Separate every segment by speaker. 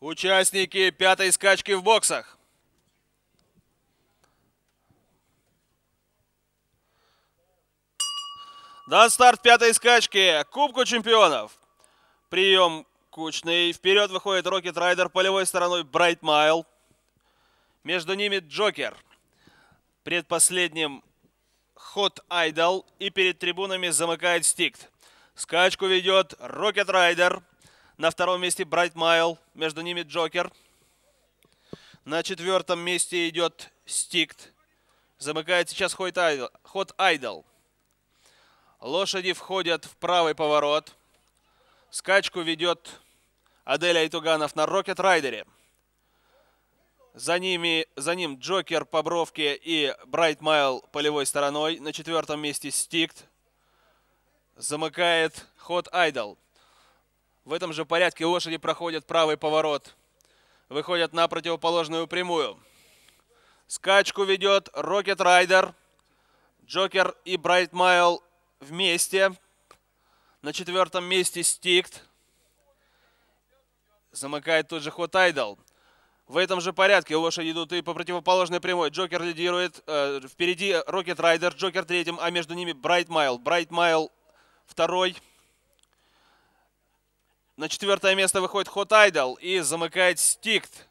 Speaker 1: Участники пятой скачки в боксах. На старт пятой скачки Кубку чемпионов. Прием кучный. Вперед выходит Рокет Райдер полевой стороной Брайт Майл. Между ними Джокер. Предпоследним Hot Idol и перед трибунами замыкает Стикт. Скачку ведет Rocket Rider. На втором месте Bright Mile, между ними Джокер. На четвертом месте идет Стикт. Замыкает сейчас Hot Idol. Hot Idol. Лошади входят в правый поворот. Скачку ведет Аделя Итуганов на Rocket Райдере. За, ними, за ним Джокер по бровке и Брайтмайл полевой стороной. На четвертом месте Стикт. Замыкает ход Айдол. В этом же порядке лошади проходят правый поворот. Выходят на противоположную прямую. Скачку ведет Рокет Райдер. Джокер и Брайтмайл вместе. На четвертом месте Стикт. Замыкает тот же ход Айдол. В этом же порядке лошади идут и по противоположной прямой. Джокер лидирует. Э, впереди Рокет Райдер, Джокер третьим, а между ними Брайт Майл. Брайт Майл второй. На четвертое место выходит Хот Айдол и замыкает Стикт.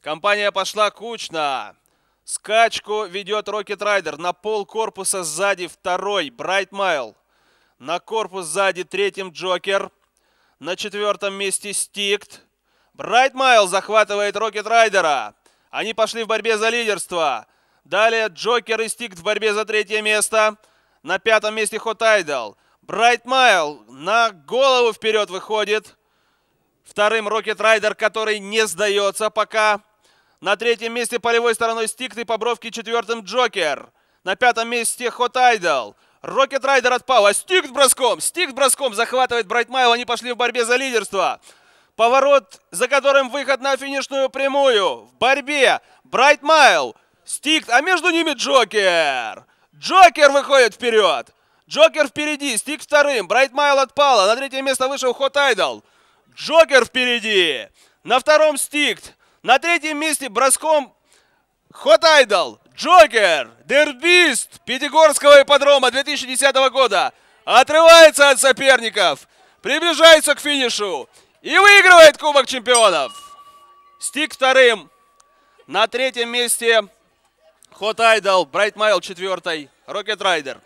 Speaker 1: Компания пошла кучно. Скачку ведет Рокет Райдер На пол корпуса сзади второй Брайт Майл На корпус сзади третьим Джокер. На четвертом месте Стикт. Брайтмайл захватывает Рокет Райдера. Они пошли в борьбе за лидерство. Далее Джокер и Стикт в борьбе за третье место. На пятом месте Хот Айдл. Брайтмайл на голову вперед выходит. Вторым Рокет Райдер, который не сдается пока. На третьем месте полевой стороной Стикт и по бровке четвертым Джокер. На пятом месте Хот Айдл. Рокет Райдер отпал, а Стикт броском. Стикт броском захватывает Брайтмайл. Они пошли в борьбе за лидерство. Поворот, за которым выход на финишную прямую. В борьбе Брайтмайл, Стикт, а между ними Джокер. Джокер выходит вперед. Джокер впереди, Стикт вторым. Брайтмайл отпала. На третье место вышел Хот Айдол. Джокер впереди. На втором Стикт. На третьем месте броском Хот Айдол. Джокер, дербист Пятигорского ипподрома 2010 года, отрывается от соперников, приближается к финишу. И выигрывает Кубок Чемпионов. Стик вторым. На третьем месте Hot Idol, Bright Mile четвертый, Rocket Rider.